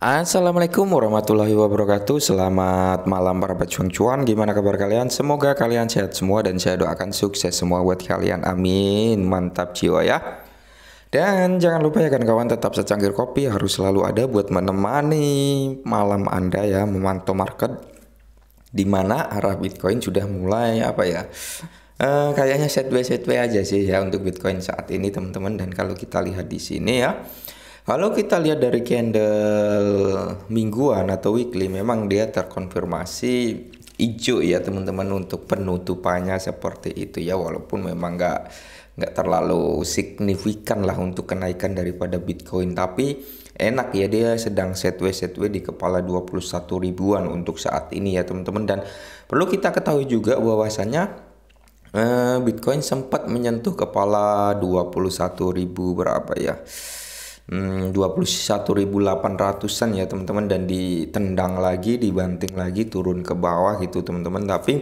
Assalamualaikum warahmatullahi wabarakatuh Selamat malam para pejuang cuan Gimana kabar kalian? Semoga kalian sehat semua Dan saya doakan sukses semua buat kalian Amin Mantap jiwa ya Dan jangan lupa ya kan kawan Tetap secangkir kopi harus selalu ada Buat menemani malam anda ya Memantau market Dimana arah bitcoin sudah mulai Apa ya Uh, kayaknya setwe setwe aja sih ya untuk Bitcoin saat ini teman-teman dan kalau kita lihat di sini ya kalau kita lihat dari candle mingguan atau weekly, memang dia terkonfirmasi hijau ya teman-teman untuk penutupannya seperti itu ya, walaupun memang nggak nggak terlalu signifikan lah untuk kenaikan daripada Bitcoin, tapi enak ya dia sedang setway setway di kepala 21 ribuan untuk saat ini ya teman-teman dan perlu kita ketahui juga bahwasannya eh, Bitcoin sempat menyentuh kepala 21 ribu berapa ya hmm, 21.800an ya teman-teman dan ditendang lagi dibanting lagi turun ke bawah gitu teman-teman tapi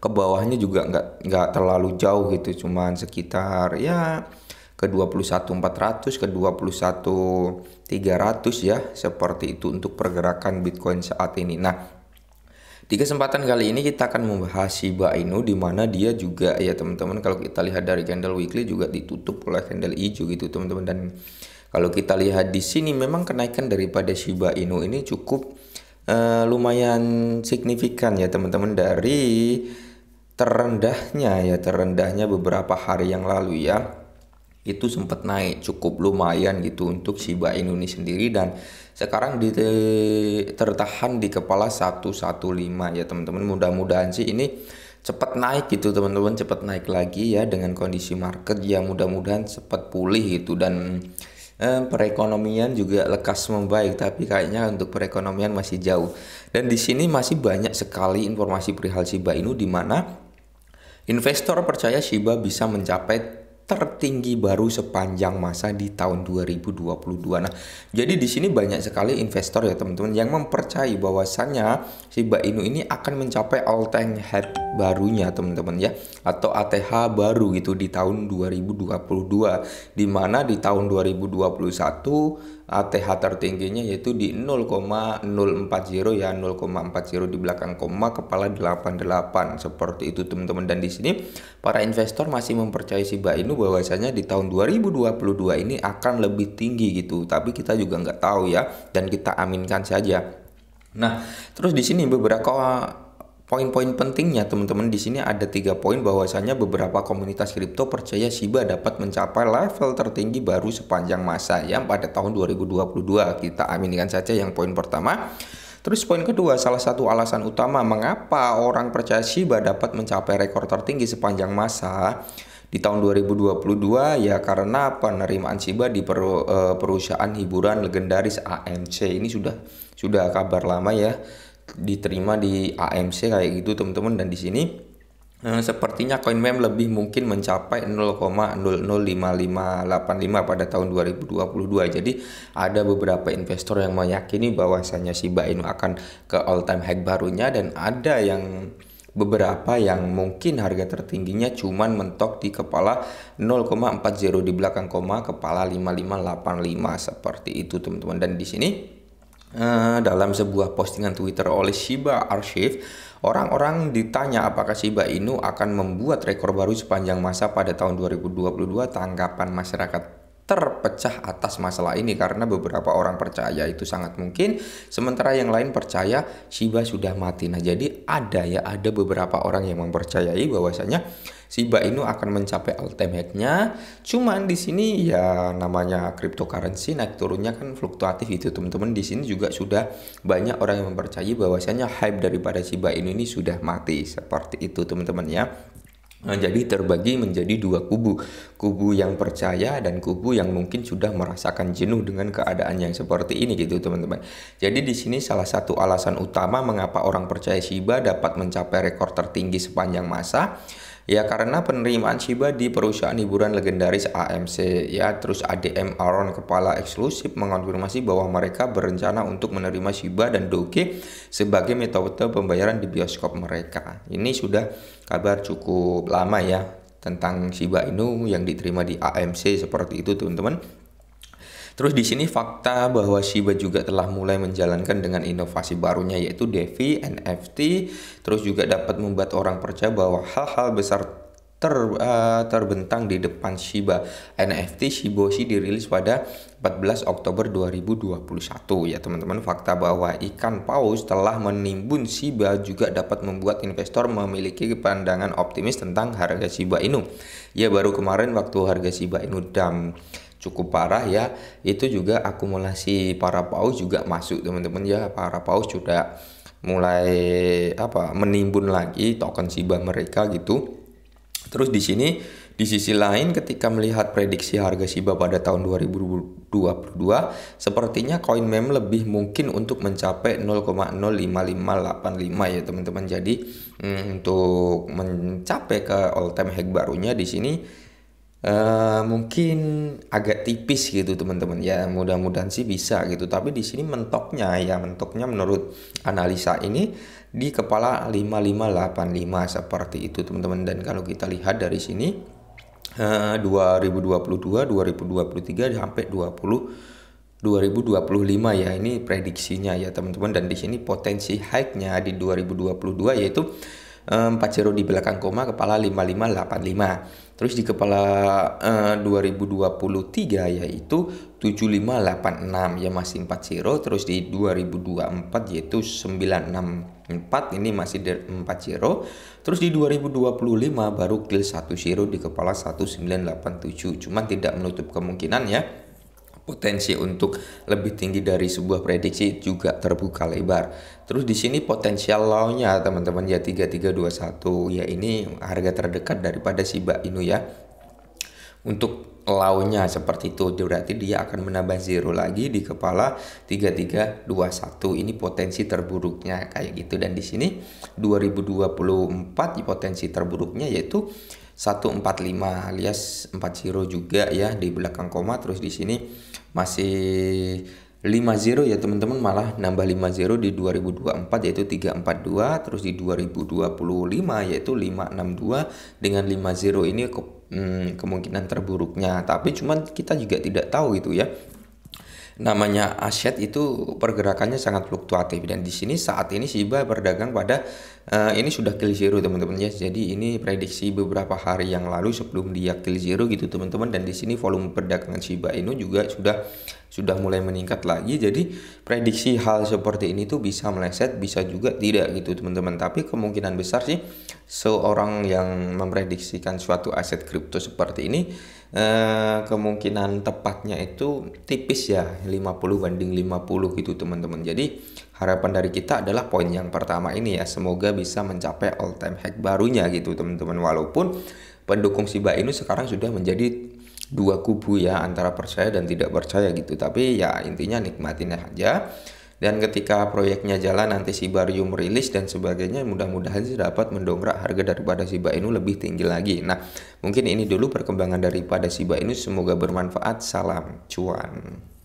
ke bawahnya juga nggak nggak terlalu jauh gitu cuman sekitar ya ke 21400 ke 21300 ya seperti itu untuk pergerakan Bitcoin saat ini. Nah, di kesempatan kali ini kita akan membahas Shiba Inu di mana dia juga ya teman-teman kalau kita lihat dari candle weekly juga ditutup oleh candle hijau gitu teman-teman dan kalau kita lihat di sini memang kenaikan daripada Shiba Inu ini cukup uh, lumayan signifikan ya teman-teman dari terendahnya ya terendahnya beberapa hari yang lalu ya itu sempat naik cukup lumayan gitu untuk Shiba Inu ini sendiri dan sekarang di, tertahan di kepala 115 ya teman-teman mudah-mudahan sih ini cepat naik gitu teman-teman cepat naik lagi ya dengan kondisi market yang mudah-mudahan cepat pulih gitu dan perekonomian juga lekas membaik, tapi kayaknya untuk perekonomian masih jauh. Dan di sini masih banyak sekali informasi perihal Shiba Inu di mana investor percaya Shiba bisa mencapai tertinggi baru sepanjang masa di tahun 2022. Nah, jadi di sini banyak sekali investor ya teman-teman yang mempercayai bahwasannya si Shiba Inu ini akan mencapai all time high barunya teman-teman ya atau ATH baru gitu di tahun 2022 di mana di tahun 2021 ATH tertingginya yaitu di 0,040 ya 0,40 di belakang koma kepala 88 seperti itu teman-teman dan di sini para investor masih mempercayai Shiba Inu bahwasanya di tahun 2022 ini akan lebih tinggi gitu tapi kita juga nggak tahu ya dan kita aminkan saja nah terus di sini beberapa Poin-poin pentingnya teman-teman di sini ada tiga poin bahwasanya beberapa komunitas kripto percaya Shiba dapat mencapai level tertinggi baru sepanjang masa ya pada tahun 2022. Kita aminkan saja yang poin pertama. Terus poin kedua, salah satu alasan utama mengapa orang percaya Shiba dapat mencapai rekor tertinggi sepanjang masa di tahun 2022 ya karena penerimaan Shiba di per, eh, perusahaan hiburan legendaris AMC ini sudah sudah kabar lama ya diterima di AMC kayak gitu teman-teman dan di sini eh, sepertinya CoinMem lebih mungkin mencapai 0,005585 pada tahun 2022. Jadi ada beberapa investor yang meyakini bahwasanya Shiba Inu akan ke all time high barunya dan ada yang beberapa yang mungkin harga tertingginya cuman mentok di kepala 0,40 di belakang koma kepala 5585 seperti itu teman-teman dan di sini Eh, dalam sebuah postingan Twitter oleh Shiba Archive, orang-orang ditanya apakah Shiba Inu akan membuat rekor baru sepanjang masa pada tahun 2022. Tanggapan masyarakat terpecah atas masalah ini karena beberapa orang percaya itu sangat mungkin sementara yang lain percaya Shiba sudah mati nah jadi ada ya ada beberapa orang yang mempercayai bahwasanya Shiba Inu akan mencapai all time high-nya. Cuman di sini ya namanya cryptocurrency naik turunnya kan fluktuatif itu teman-teman. Di sini juga sudah banyak orang yang mempercayai bahwasanya hype daripada Shiba Inu ini sudah mati seperti itu teman-teman ya. Nah, jadi terbagi menjadi dua kubu, kubu yang percaya dan kubu yang mungkin sudah merasakan jenuh dengan keadaan yang seperti ini gitu teman-teman. Jadi di sini salah satu alasan utama mengapa orang percaya Shiba dapat mencapai rekor tertinggi sepanjang masa Ya karena penerimaan Shiba di perusahaan hiburan legendaris AMC ya terus ADM Aaron kepala eksklusif mengonfirmasi bahwa mereka berencana untuk menerima Shiba dan Doge sebagai metode pembayaran di bioskop mereka. Ini sudah kabar cukup lama ya tentang Shiba Inu yang diterima di AMC seperti itu teman-teman. Terus di sini fakta bahwa Shiba juga telah mulai menjalankan dengan inovasi barunya yaitu DeFi, NFT, terus juga dapat membuat orang percaya bahwa hal-hal besar ter, uh, terbentang di depan Shiba. NFT Shiboshi dirilis pada 14 Oktober 2021 ya teman-teman. Fakta bahwa ikan paus telah menimbun Shiba juga dapat membuat investor memiliki pandangan optimis tentang harga Shiba Inu. Ya baru kemarin waktu harga Shiba Inu dam cukup parah ya itu juga akumulasi para paus juga masuk teman-teman ya para paus sudah mulai apa menimbun lagi token siba mereka gitu terus di sini di sisi lain ketika melihat prediksi harga siba pada tahun 2022 sepertinya koin mem lebih mungkin untuk mencapai 0,05585 ya teman-teman jadi mm, untuk mencapai ke all time high barunya di sini Uh, mungkin agak tipis gitu teman-teman ya mudah-mudahan sih bisa gitu tapi di sini mentoknya ya mentoknya menurut analisa ini di kepala 5585 seperti itu teman-teman dan kalau kita lihat dari sini uh, 2022 2023 sampai 20 2025 ya ini prediksinya ya teman-teman dan di sini potensi high nya di 2022 yaitu 40 di belakang koma kepala 5585. Terus di kepala eh, 2023 yaitu 7586 ya masih 40 terus di 2024 yaitu 964 ini masih 40 terus di 2025 baru kill 10 di kepala 1987 cuman tidak menutup kemungkinan ya potensi untuk lebih tinggi dari sebuah prediksi juga terbuka lebar. Terus di sini potensial low teman-teman ya 3321 ya ini harga terdekat daripada Shiba Inu ya. Untuk low seperti itu berarti dia akan menambah zero lagi di kepala 3321 ini potensi terburuknya kayak gitu dan di sini 2024 potensi terburuknya yaitu 145 alias 40 juga ya di belakang koma terus di sini masih 50 ya teman-teman malah nambah 50 di 2024 yaitu 342 terus di 2025 yaitu 562 dengan 50 ini ke, hmm, kemungkinan terburuknya tapi cuman kita juga tidak tahu itu ya namanya aset itu pergerakannya sangat fluktuatif dan di sini saat ini Shiba berdagang pada uh, ini sudah kill zero teman-teman ya. Jadi ini prediksi beberapa hari yang lalu sebelum dia kill zero gitu teman-teman dan di sini volume perdagangan Shiba ini juga sudah sudah mulai meningkat lagi jadi prediksi hal seperti ini tuh bisa meleset bisa juga tidak gitu teman-teman tapi kemungkinan besar sih seorang yang memprediksikan suatu aset kripto seperti ini Eh, kemungkinan tepatnya itu tipis ya 50 banding 50 gitu teman-teman jadi harapan dari kita adalah poin yang pertama ini ya semoga bisa mencapai all time high barunya gitu teman-teman walaupun pendukung Shiba Inu sekarang sudah menjadi dua kubu ya antara percaya dan tidak percaya gitu tapi ya intinya nikmatin aja dan ketika proyeknya jalan nanti si Barium rilis dan sebagainya mudah-mudahan sih dapat mendongkrak harga daripada Shiba Inu lebih tinggi lagi. Nah, mungkin ini dulu perkembangan daripada Shiba Inu semoga bermanfaat. Salam cuan.